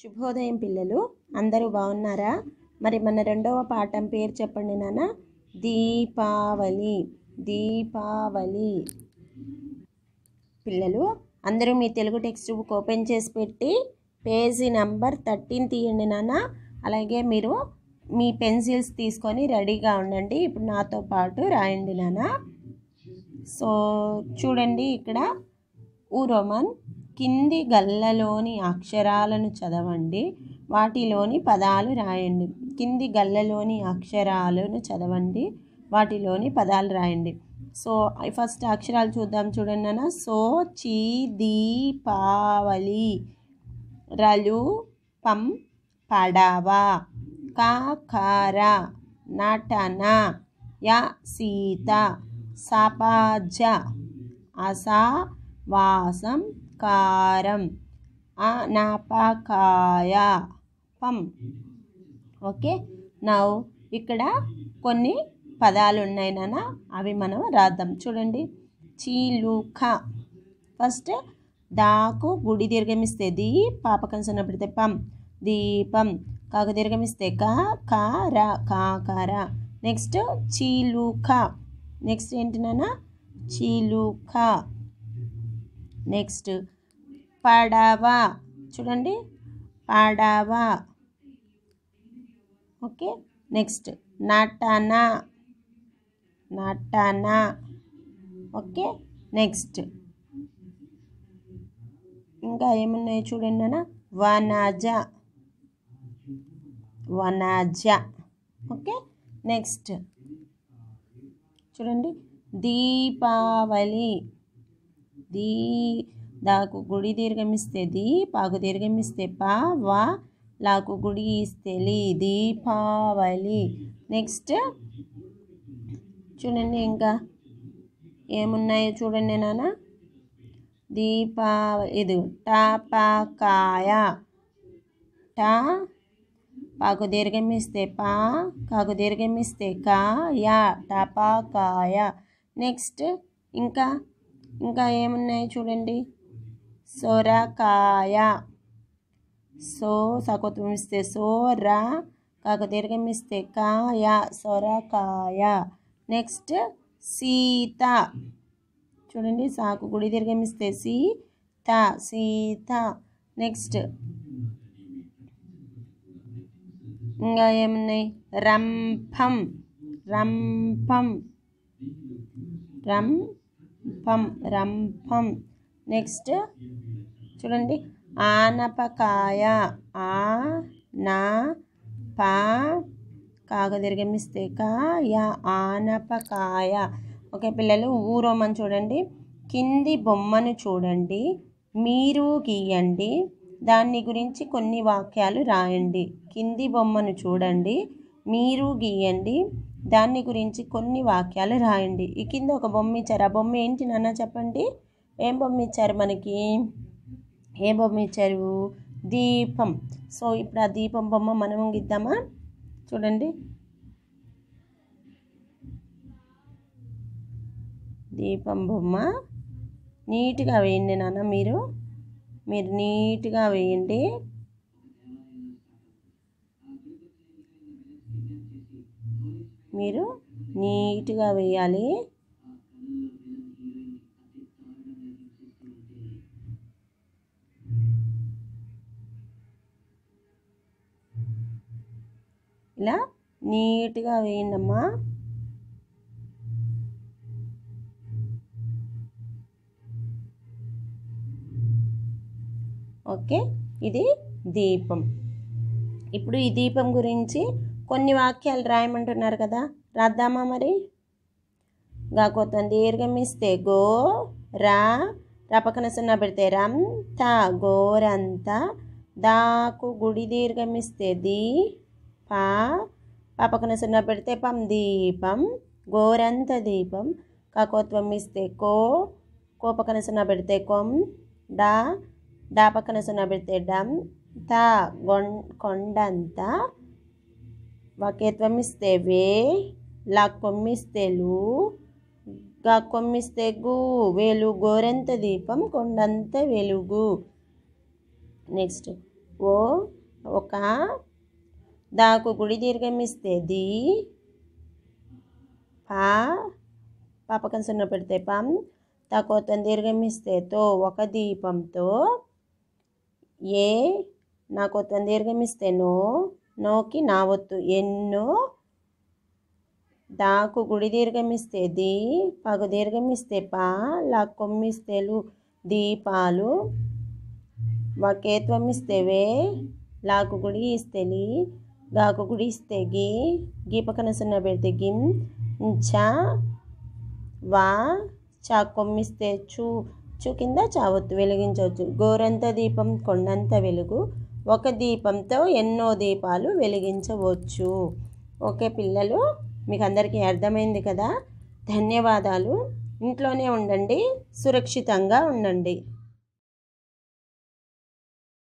శుభోదయం పిల్లలు అందరూ బాగున్నారా మరి మన రెండవ పాఠం పేరు చెప్పండి నాన్న దీపావళి దీపావళి పిల్లలు అందరూ మీ తెలుగు టెక్స్ట్ బుక్ ఓపెన్ చేసి పెట్టి పేజీ నంబర్ థర్టీన్ తీయండి నాన్న అలాగే మీరు మీ పెన్సిల్స్ తీసుకొని రెడీగా ఉండండి ఇప్పుడు నాతో పాటు రాయండి నాన్న సో చూడండి ఇక్కడ ఊరోమన్ కింది గల్లలోని అక్షరాలను చదవండి వాటిలోని పదాలు రాయండి కింది గల్లలోని అక్షరాలను చదవండి వాటిలోని పదాలు రాయండి సో ఫస్ట్ అక్షరాలు చూద్దాం చూడండి అన్న సో చీ దీపావళి రలు పం పడవ కార నటన య సీత సపాజ అసా వాసం కారం అనపకాయ పం ఓకే నౌ ఇక్కడ కొన్ని పదాలు ఉన్నాయి నాన్న అవి మనం రాద్దాం చూడండి చీలుక ఫస్ట్ దాకు గుడి దీర్ఘమిస్తే దీ పాపకం సన్నపడితే పం దీపం కాక దీర్ఘమిస్తే కా కార కాకర నెక్స్ట్ చీలుక నెక్స్ట్ ఏంటి నాన్న చీలుక నెక్స్ట్ పడవ చూడండి పాడావా ఓకే నెక్స్ట్ నటన నటన ఓకే నెక్స్ట్ ఇంకా ఏమున్నాయి చూడండి అన్న వనజ వనజ ఓకే నెక్స్ట్ చూడండి దీపావళి దీ దాకు గుడి దీర్ఘమిస్తే దీ పాకు దీర్ఘమిస్తే పా వా లాకు గుడి ఇస్తే లీ దీపావళి నెక్స్ట్ చూడండి ఇంకా ఏమున్నాయో చూడండి నాన్న దీపావళి ఇది టపాకాయ టా పాకు దీర్ఘమిస్తే పా కాకు దీర్ఘమిస్తే కా యా నెక్స్ట్ ఇంకా ఇంకా ఏమున్నాయి చూడండి సొరకాయ సో సకృతం ఇస్తే సోర కాక దీర్ఘం ఇస్తే కాయ సొరకాయ నెక్స్ట్ సీత చూడండి సాకు గుడి దీర్ఘం ఇస్తే సీత సీత నెక్స్ట్ ఇంకా ఏమున్నాయి రంపం రంపం రంపం రంఫం నెక్స్ట్ చూడండి ఆనపకాయ ఆ నా పా కాగ దీర్ఘమిస్తే కాయ ఆనపకాయ ఓకే పిల్లలు ఊరోమని చూడండి కింది బొమ్మను చూడండి మీరు గీయండి దాన్ని గురించి కొన్ని వాక్యాలు రాయండి కింది బొమ్మను చూడండి మీరు గీయండి దాన్ని గురించి కొన్ని వాక్యాలు రాయండి ఈ కింద ఒక బొమ్మ ఇచ్చారు ఆ బొమ్మ ఏంటి నాన్న చెప్పండి ఏం బొమ్మ ఇచ్చారు మనకి ఏ బొమ్మ ఇచ్చారు దీపం సో ఇప్పుడు ఆ దీపం బొమ్మ మనం గిద్దామా చూడండి దీపం బొమ్మ నీట్గా వేయండి నాన్న మీరు మీరు నీట్గా వేయండి మీరు నీట్గా వేయాలి ఇలా నీట్గా వేయండమ్మా ఓకే ఇది దీపం ఇప్పుడు ఈ దీపం గురించి కొన్ని వాక్యాలు రాయమంటున్నారు కదా రాద్దామా మరి గా కొంత దీర్ఘమిస్తే గో రా రపకన సున్నా పెడితే రం త గోరంత దాకు గుడి దీర్ఘమిస్తే దీ పా పాపకున సున్నా పెడితే పం దీపం గోరంత దీపం కాకోత్వం ఇస్తే కో కో పక్కన సున్నా పెడితే కొం డా డా పక్కన సున్నా పెడితే డమ్ తా కొండంత వాకేత్వం ఇస్తే వే లా కొమ్మిస్తే లు గా కొమ్మిస్తే గు వేలు గోరంత దీపం కొండంత వెలుగు నెక్స్ట్ ఓ ఒక దాకు గుడి దీర్ఘమిస్తే ది పా పాపకం సున్న పెడితే పం తకోతం దీర్ఘమిస్తే తో ఒక దీపంతో ఏ నాకొత్తం దీర్ఘమిస్తే నో నోకి నా వత్తు ఎన్నో దాకు గుడి దీర్ఘమిస్తే ది పగు దీర్ఘమిస్తే పా లా కొమ్మిస్తేలు దీపాలు వకేత్వమిస్తే వే లాకు గుడి ఇస్తేలి గాకు ಗಾಗುಗುಡಿಸ್ತೆಗೆ ಗಿ ಪಕ್ಕನಸನ್ನ ಬೆಳ್ತೆ ಗಿಮ್ ಚ వా కొమ్మిస్తే చూ చూ కింద చావత్తు వెలిగించవచ్చు గోరంత దీపం కొండంత వెలుగు ఒక దీపంతో ఎన్నో దీపాలు వెలిగించవచ్చు ఓకే పిల్లలు మీకు అందరికీ అర్థమైంది కదా ధన్యవాదాలు ఇంట్లోనే ఉండండి సురక్షితంగా ఉండండి